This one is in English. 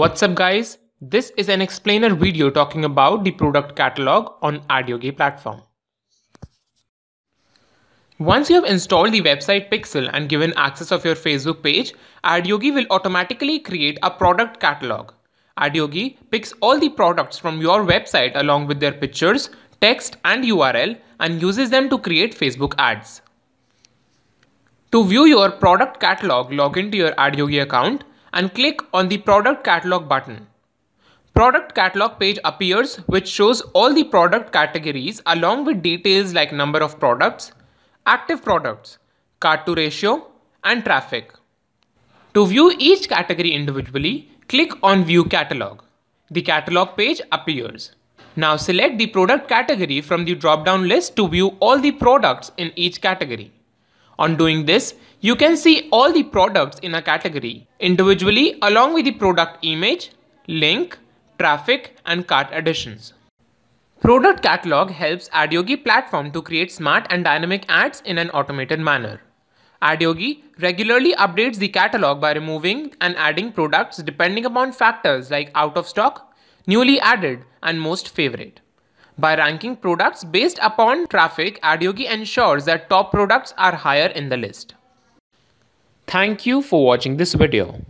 What's up guys? This is an explainer video talking about the product catalog on Adyogi platform. Once you have installed the website pixel and given access of your Facebook page, AdYogi will automatically create a product catalog. AdYogi picks all the products from your website along with their pictures, text and URL and uses them to create Facebook ads. To view your product catalog, log into your AdYogi account and click on the product catalog button. Product catalog page appears which shows all the product categories along with details like number of products, active products, cart to ratio and traffic. To view each category individually, click on view catalog. The catalog page appears. Now select the product category from the drop down list to view all the products in each category. On doing this, you can see all the products in a category individually along with the product image, link, traffic and cart additions. Product Catalog helps AdYogi platform to create smart and dynamic ads in an automated manner. AdYogi regularly updates the catalog by removing and adding products depending upon factors like out of stock, newly added and most favorite. By ranking products based upon traffic, Adyogi ensures that top products are higher in the list. Thank you for watching this video.